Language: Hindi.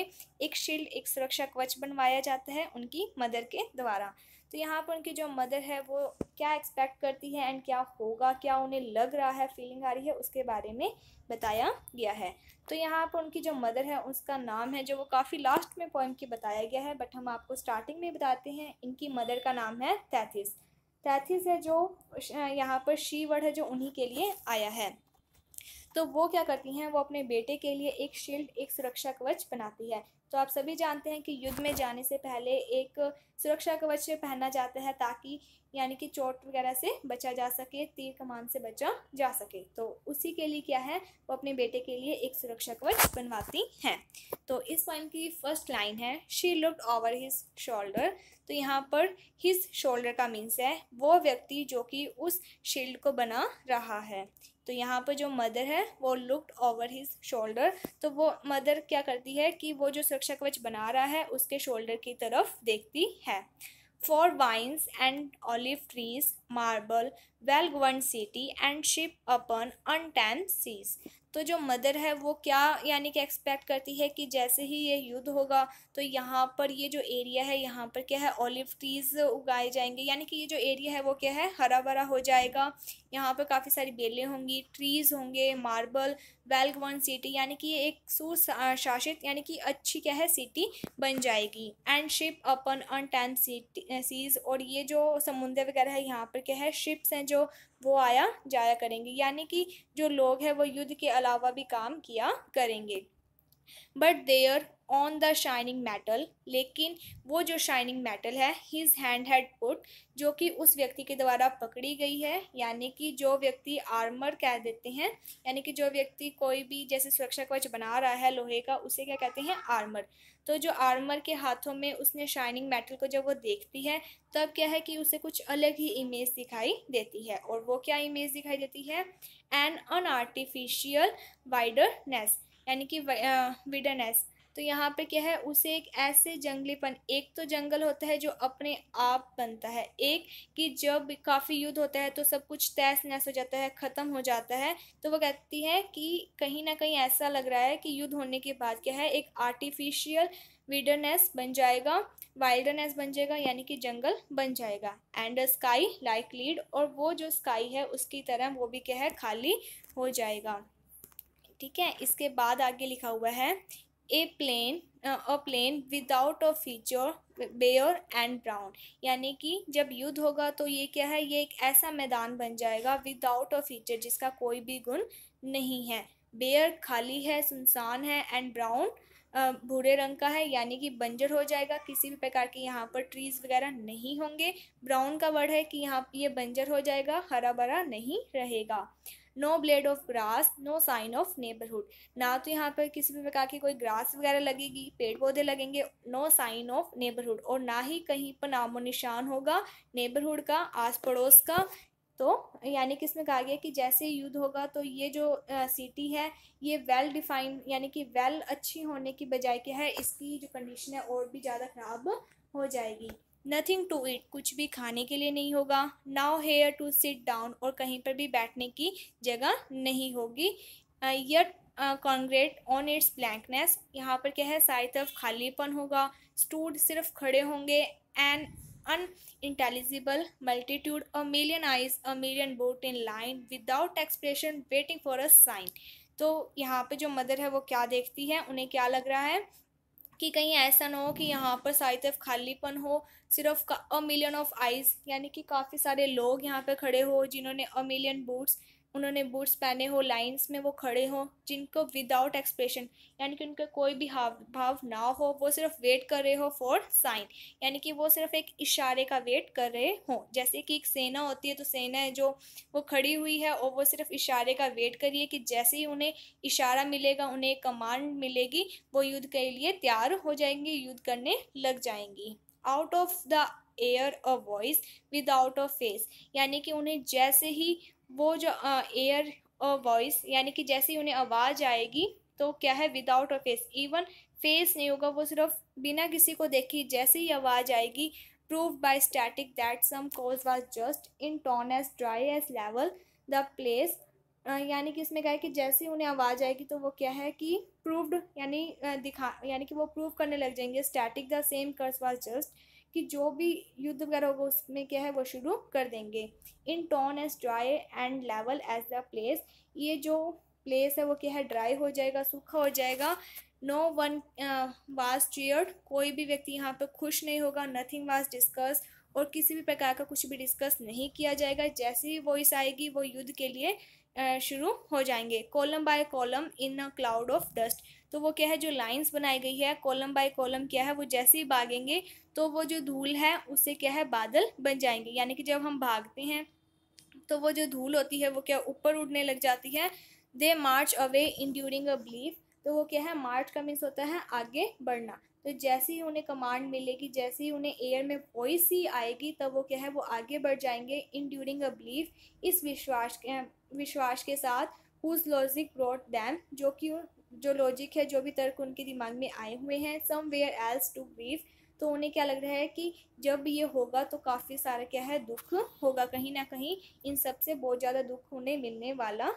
एक शील्ड एक सुरक्षा कवच बनवाया जाता है उनकी मदर के द्वारा तो यहाँ पर उनकी जो मदर है वो क्या एक्सपेक्ट करती है एंड क्या होगा क्या उन्हें लग रहा है फीलिंग आ रही है उसके बारे में बताया गया है तो यहाँ पर उनकी जो मदर है उसका नाम है जो वो काफ़ी लास्ट में पोइम की बताया गया है बट हम आपको स्टार्टिंग में बताते हैं इनकी मदर का नाम है तैथिस तैथिस है जो यहाँ पर शी वर्ड है जो उन्हीं के लिए आया है तो वो क्या करती हैं वो अपने बेटे के लिए एक शील्ड एक सुरक्षा कवच बनाती है तो आप सभी जानते हैं कि युद्ध में जाने से पहले एक सुरक्षा कवच पहना जाता है ताकि यानी कि चोट वगैरह से बचा जा सके तीर कमान से बचा जा सके तो उसी के लिए क्या है वो अपने बेटे के लिए एक सुरक्षा कवच बनवाती हैं तो इस पॉइंट की फर्स्ट लाइन है she look over his shoulder तो यहाँ पर हिज शोल्डर का मीन्स है वो व्यक्ति जो कि उस शील्ड को बना रहा है तो यहाँ पर जो मदर है वो लुक्ड ओवर हिज शोल्डर तो वो मदर क्या करती है कि वो जो रक्षा कवच बना रहा है उसके शोल्डर की तरफ देखती है for vines and olive trees marble well city and ship upon tan seas तो जो मदर है वो क्या यानी कि एक्सपेक्ट करती है कि जैसे ही ये युद्ध होगा तो यहाँ पर ये जो एरिया है यहाँ पर क्या है ऑलिव ट्रीज उगाए जाएंगे यानी कि ये जो एरिया है वो क्या है हरा भरा हो जाएगा यहाँ पर काफ़ी सारी बेलें होंगी ट्रीज होंगे मार्बल वेलगवन सिटी यानी कि ये एक सुशासित यानी कि अच्छी क्या है सिटी बन जाएगी and ship upon un untamed seas और ये जो समुंदर वगैरह है यहाँ पर क्या है शिप्स हैं जो वो आया जाया करेंगे यानी कि जो लोग हैं वो युद्ध के अलावा भी काम किया करेंगे but there on the shining metal लेकिन वो जो शाइनिंग मेटल है हिज हैंड हैड पुट जो कि उस व्यक्ति के द्वारा पकड़ी गई है यानी कि जो व्यक्ति आर्मर कह देते हैं यानी कि जो व्यक्ति कोई भी जैसे सुरक्षा कवच बना रहा है लोहे का उसे क्या कहते हैं आर्मर तो जो आर्मर के हाथों में उसने शाइनिंग मेटल को जब वो देखती है तब क्या है कि उसे कुछ अलग ही इमेज दिखाई देती है और वो क्या इमेज दिखाई देती है एन अन आर्टिफिशियल वाइडरनेस यानी कि विडरनेस तो यहाँ पे क्या है उसे एक ऐसे जंगलीपन एक तो जंगल होता है जो अपने आप बनता है एक कि जब काफ़ी युद्ध होता है तो सब कुछ तैस नैस हो जाता है ख़त्म हो जाता है तो वो कहती है कि कहीं ना कहीं ऐसा लग रहा है कि युद्ध होने के बाद क्या है एक आर्टिफिशियल विडरनेस बन जाएगा वाइल्डनेस बन जाएगा यानी कि जंगल बन जाएगा and a sky like lead और वो जो स्काई है उसकी तरह वो भी क्या है खाली हो जाएगा ठीक है इसके बाद आगे लिखा हुआ है a plain a plain without a feature bare and brown यानी कि जब युद्ध होगा तो ये क्या है ये एक ऐसा मैदान बन जाएगा विदाउट अ फीचर जिसका कोई भी गुण नहीं है बेयर खाली है सुनसान है एंड ब्राउन भूरे रंग का है यानी कि बंजर हो जाएगा किसी भी प्रकार के यहाँ पर ट्रीज़ वगैरह नहीं होंगे ब्राउन का वर्ड है कि यहाँ ये बंजर हो जाएगा हरा भरा नहीं रहेगा no blade of grass no sign of neighbourhood ना तो यहाँ पर किसी भी प्रकार की कोई ग्रास वगैरह लगेगी पेड़ पौधे लगेंगे नो साइन ऑफ नेबरहुड और ना ही कहीं पर नामो निशान होगा नेबरहुड का आस पड़ोस का तो यानी कि इसमें कहा गया कि जैसे युद्ध होगा तो ये जो आ, सिटी है ये वेल डिफाइंड यानी कि वेल अच्छी होने की बजाय क्या है इसकी जो कंडीशन है और भी ज़्यादा ख़राब हो जाएगी नथिंग टू ईट कुछ भी खाने के लिए नहीं होगा nowhere to sit down और कहीं पर भी बैठने की जगह नहीं होगी yet congregated on its blankness यहाँ पर क्या है सारी तरफ खालीपन होगा स्टूड सिर्फ खड़े होंगे and unintelligible multitude, a million eyes, a million boat in line, without expression, waiting for a sign. तो यहाँ पे जो मदर है वो क्या देखती है उन्हें क्या लग रहा है कि कहीं ऐसा ना हो कि यहाँ पर सारी तरफ खालीपन हो सिर्फ अ मिलियन ऑफ आइज़ यानी कि काफ़ी सारे लोग यहाँ पे खड़े हो जिन्होंने अ मिलियन बूट्स उन्होंने बूट्स पहने हो लाइंस में वो खड़े हों जिनको विदाउट एक्सप्रेशन यानी कि उनका कोई भी हाव भाव ना हो वो सिर्फ वेट कर रहे हो फॉर साइन यानी कि वो सिर्फ एक इशारे का वेट कर रहे हों जैसे कि एक सेना होती है तो सेना है जो वो खड़ी हुई है और वो सिर्फ इशारे का वेट करिए कि जैसे ही उन्हें इशारा मिलेगा उन्हें कमांड मिलेगी वो युद्ध के लिए तैयार हो जाएंगी युद्ध करने लग जाएंगी out of the air a voice without a face यानी कि उन्हें जैसे ही वो जो एयर अ वॉइस यानी कि जैसे ही उन्हें आवाज़ आएगी तो क्या है without a face even face नहीं होगा वो सिर्फ बिना किसी को देखे जैसे ही आवाज़ आएगी prove by static that some cause was just in tone as dry as level the place यानी कि इसमें कहा है कि जैसे ही उन्हें आवाज़ आएगी तो वो क्या है कि प्रूव्ड यानी दिखा यानी कि वो प्रूव करने लग जाएंगे static the same cause was just कि जो भी युद्ध वगैरह होगा उसमें क्या है वो शुरू कर देंगे in tone as dry and level as the place ये जो प्लेस है वो क्या है ड्राई हो जाएगा सूखा हो जाएगा नो वन वाज चेयर कोई भी व्यक्ति यहाँ पे खुश नहीं होगा नथिंग वाज डिस्कस और किसी भी प्रकार का कुछ भी डिस्कस नहीं किया जाएगा जैसे ही वॉइस आएगी वो युद्ध के लिए शुरू हो जाएंगे column by column in a cloud of dust तो वो क्या है जो लाइंस बनाई गई है कॉलम बाय कॉलम क्या है वो जैसे ही भागेंगे तो वो जो धूल है उससे क्या है बादल बन जाएंगे यानी कि जब हम भागते हैं तो वो जो धूल होती है वो क्या ऊपर उड़ने लग जाती है they march away in during a belief तो वो क्या है मार्च का मीन्स होता है आगे बढ़ना तो जैसे ही उन्हें कमांड मिलेगी जैसे ही उन्हें एयर में वॉइस ही आएगी तब वो क्या है वो आगे बढ़ जाएंगे इन ड्यूरिंग अ बिलीफ इस विश्वास के विश्वास के साथ हुज लॉजिक ब्रॉड दैम जो कि जो लॉजिक है जो भी तर्क उनके दिमाग में आए हुए हैं somewhere else to grief तो उन्हें क्या लग रहा है कि जब ये होगा तो काफ़ी सारा क्या है दुख होगा कहीं ना कहीं इन सब से बहुत ज़्यादा दुख उन्हें मिलने वाला